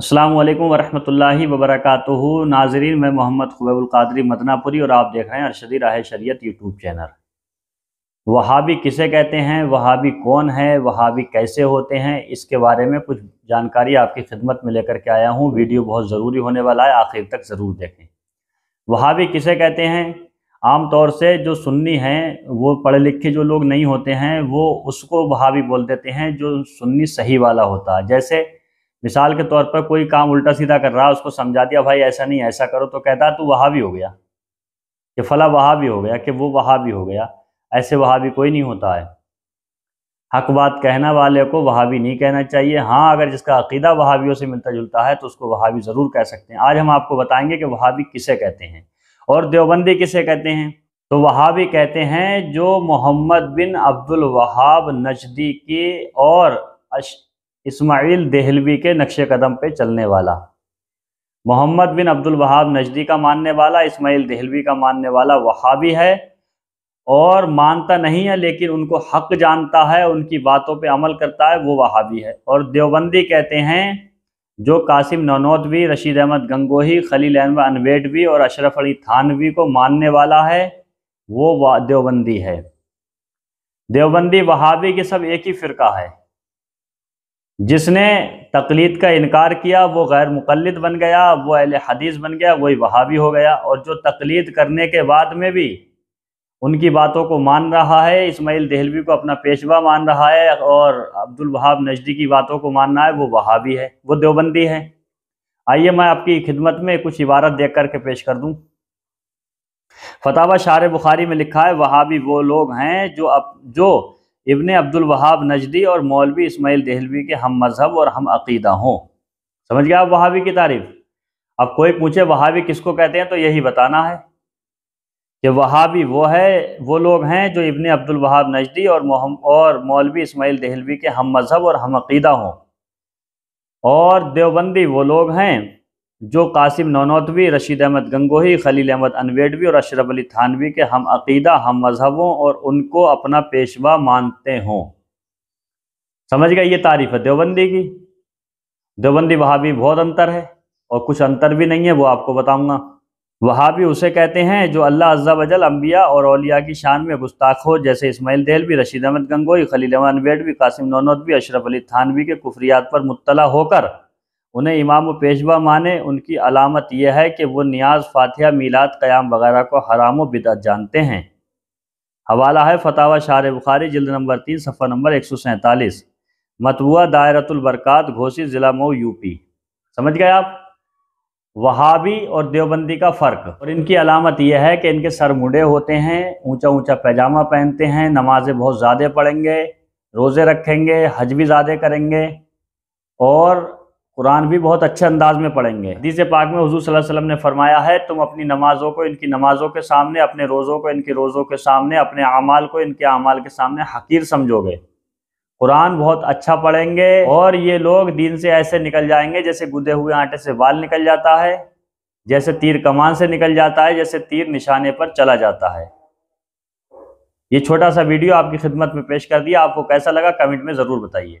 अस्सलाम वालेकुम वरहमतुल्लाहि वबरकatuह नाजरीन मैं मोहम्मद खुबैबुल कादरी मदनापुरी और आप देख रहे हैं अरशदी राह शरीयत यूट्यूब चैनल वहाबी किसे कहते हैं वहाबी कौन है वहाबी कैसे होते हैं इसके बारे में कुछ जानकारी आपकी खिदमत में लेकर के आया हूँ वीडियो बहुत ज़रूरी होने वाला है आखिर तक ज़रूर देखें वहाबी किसे कहते हैं आम तौर से जो सुन्नी हैं वो पढ़े लिखे जो लोग नहीं होते हैं वो उसको वहाबी बोल देते हैं जो सुन्नी सही वाला होता है जैसे मिसाल के तौर पर कोई काम उल्टा सीधा कर रहा है उसको समझा दिया भाई ऐसा नहीं ऐसा करो तो कहता तू वहाँ भी हो गया कि फला वहाँ भी हो गया कि वो वहाँ भी हो गया ऐसे वहाँ भी कोई नहीं होता है हक बात कहना वाले को वहाँ भी नहीं कहना चाहिए हाँ अगर जिसका अकीदा वहावियों से मिलता जुलता है तो उसको वहाँ भी ज़रूर कह सकते हैं आज हम आपको बताएंगे कि वहाँ भी किसे कहते हैं और देवबंदी किसे कहते हैं तो वहाँ भी कहते हैं जो मोहम्मद बिन अब्दुल वहाब नजदी के और इस्माइल देहलवी के नक्श कदम पे चलने वाला मोहम्मद बिन अब्दुल वहाब नजदी का मानने वाला इस्माइल देहलवी का मानने वाला वहाबी है और मानता नहीं है लेकिन उनको हक जानता है उनकी बातों पे अमल करता है वो वहाबी है और देवबंदी कहते हैं जो कासिम ननौतवी रशीद अहमद गंगोही खलील अहमद अनवेटवी और अशरफ अली थानवी को मानने वाला है वो देवबंदी है देवबंदी वहाबी के सब एक ही फ़िरका है जिसने तकलीद का इनकार किया वो गैर मुकलद बन गया वो अहल हदीस बन गया वही वहावी हो गया और जो तकलीद करने के बाद में भी उनकी बातों को मान रहा है इसमाइल दहलवी को अपना पेशवा मान रहा है और अब्दुल वहाब नजदी की बातों को मानना है वो वहावी है वो देवबंदी है आइए मैं आपकी खिदमत में कुछ इबारत देख करके पेश कर दूँ फ़ताबा शार बुखारी में लिखा है वहाबी वो लोग हैं जो अब जो इबन अब्दुल वहाब नजदी और मौलवी इसमाइल दहलवी के हम मज़हब और हम अकीदा हों समझ गया आप वहावी की तारीफ अब कोई पूछे वहावी किसको कहते हैं तो यही बताना है कि वहावी वो है वो लोग हैं जो इबन अब्दुल वहाब नजदी और और मौलवी इसमाइल दहलवी के हम मज़हब और हम अकीदा हों और देवबंदी वो लोग हैं जो कासिम नौनौतवी रशीद अहमद गंगोही खलील अहमद अनवेडवी और अशरफ अली थानवी के हम अकीदा हम मजहबों और उनको अपना पेशवा मानते हों समझ गए ये तारीफ है देवबंदी की देवबंदी वहाबी बहुत अंतर है और कुछ अंतर भी नहीं है वो आपको बताऊंगा वहाबी उसे कहते हैं जो अल्लाह अज्जा वजल अम्बिया और अलिया की शान में गुस्ताख हो जैसे इसमाइल देलवी रशीद अहमद गंगोई खलील अहमद अनवेडवी कासिम नौनौतवी अशरफ अली थानवी के कुफरियात पर मुतला होकर उन्हें इमाम पेशवा माने उनकी अलामत यह है कि वो नियाज फातिहा मीलाद क़याम वगैरह को हराम बिदत जानते हैं हवाला है फतावा शार बुखारी जल्द नंबर तीन सफ़र नंबर एक सौ सैंतालीस मतबूा दायरतुलबरक़ात घोसी ज़िला मऊ यूपी समझ गए आप वहाबी और देवबंदी का फ़र्क और इनकी अलामत यह है कि इनके सर मुंडे होते हैं ऊंचा ऊंचा पैजामा पहनते हैं नमाज़ें बहुत ज़्यादा पढ़ेंगे रोज़े रखेंगे हज भी ज़्यादा करेंगे और कुरान भी बहुत अच्छे अंदाज में पढ़ेंगे हदीस पाक में हजू वसल्लम ने फरमाया है तुम अपनी नमाज़ों को इनकी नमाज़ों के सामने अपने रोज़ों को इनके रोज़ों के सामने अपने अमाल को इनके अमाल के सामने हकीर समझोगे कुरान बहुत अच्छा पढ़ेंगे और ये लोग दिन से ऐसे निकल जाएंगे जैसे गुदे हुए आटे से बाल निकल जाता है जैसे तीर कमान से निकल जाता है जैसे तीर निशाने पर चला जाता है ये छोटा सा वीडियो आपकी खिदमत में पेश कर दिया आपको कैसा लगा कमेंट में ज़रूर बताइए